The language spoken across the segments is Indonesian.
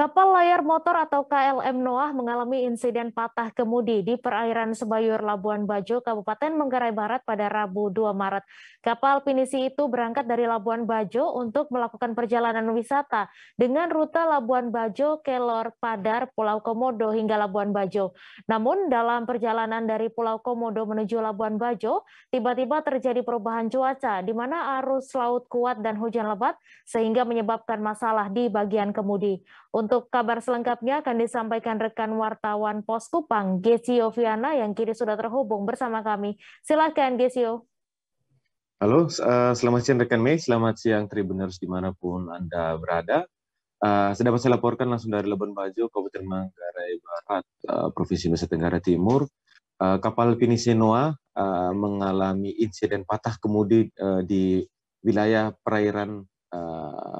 Kapal layar motor atau KLM Noah mengalami insiden patah kemudi di perairan Sebayur Labuan Bajo, Kabupaten Menggarai Barat pada Rabu 2 Maret. Kapal pinisi itu berangkat dari Labuan Bajo untuk melakukan perjalanan wisata dengan rute Labuan Bajo, Kelor, Padar, Pulau Komodo hingga Labuan Bajo. Namun dalam perjalanan dari Pulau Komodo menuju Labuan Bajo, tiba-tiba terjadi perubahan cuaca di mana arus laut kuat dan hujan lebat sehingga menyebabkan masalah di bagian kemudi. Untuk kabar selengkapnya akan disampaikan rekan wartawan Pos Kupang, Gesio Viana yang kini sudah terhubung bersama kami. Silakan Gesio. Halo, uh, selamat siang rekan Mei, selamat siang Tribuners dimanapun Anda berada. Uh, dapat saya laporkan langsung dari Leban Bajo, Kabupaten Manggarai Barat, uh, Provinsi Nusa Tenggara Timur. Uh, kapal Pinisi Noah uh, mengalami insiden patah kemudi uh, di wilayah perairan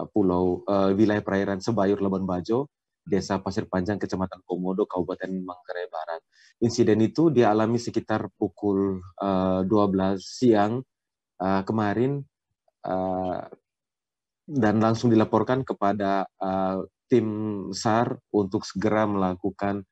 Eh, pulau uh, wilayah perairan Sebayur Labuan Bajo, Desa Pasir Panjang, Kecamatan Komodo, Kabupaten Manggarai Barat. Insiden itu dialami sekitar pukul uh, eh, 12 siang uh, kemarin uh, dan langsung dilaporkan kepada uh, tim SAR untuk segera melakukan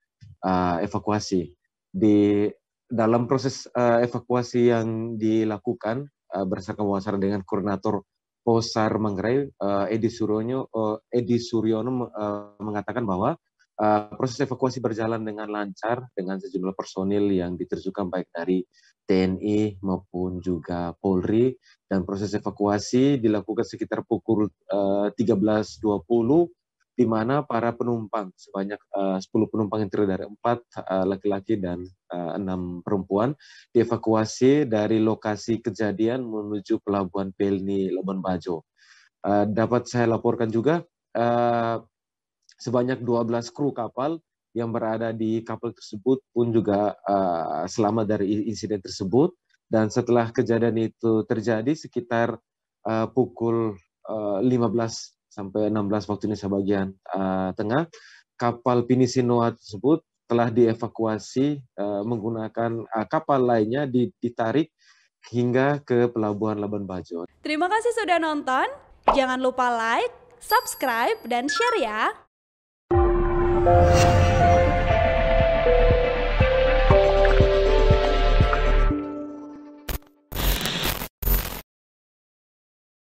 uh, evakuasi. Di dalam proses uh, evakuasi yang dilakukan uh, berdasarkan wawancara dengan koordinator Osar Mangrai, uh, Edi Suryono, uh, eh, Edi Suryono uh, mengatakan bahwa uh, proses evakuasi berjalan dengan lancar dengan sejumlah personil yang diterjunkan baik dari TNI maupun juga Polri dan proses evakuasi dilakukan sekitar pukul uh, 13.20 di mana para penumpang sebanyak eh, uh, 10 penumpang yang terdiri dari 4 eh, laki-laki dan uh, eh, 6 perempuan dievakuasi dari lokasi kejadian menuju pelabuhan Pelni Labuan Bajo. Uh, dapat saya laporkan juga uh, sebanyak 12 kru kapal yang berada di kapal tersebut pun juga uh, selamat dari insiden tersebut dan setelah kejadian itu terjadi sekitar uh, pukul 15 sampai 16 waktu Indonesia bagian uh, tengah, kapal Pinisi Noah tersebut telah dievakuasi uh, menggunakan uh, kapal lainnya ditarik hingga ke pelabuhan Laban Bajo. Terima kasih sudah nonton. Jangan lupa like, subscribe, dan share ya.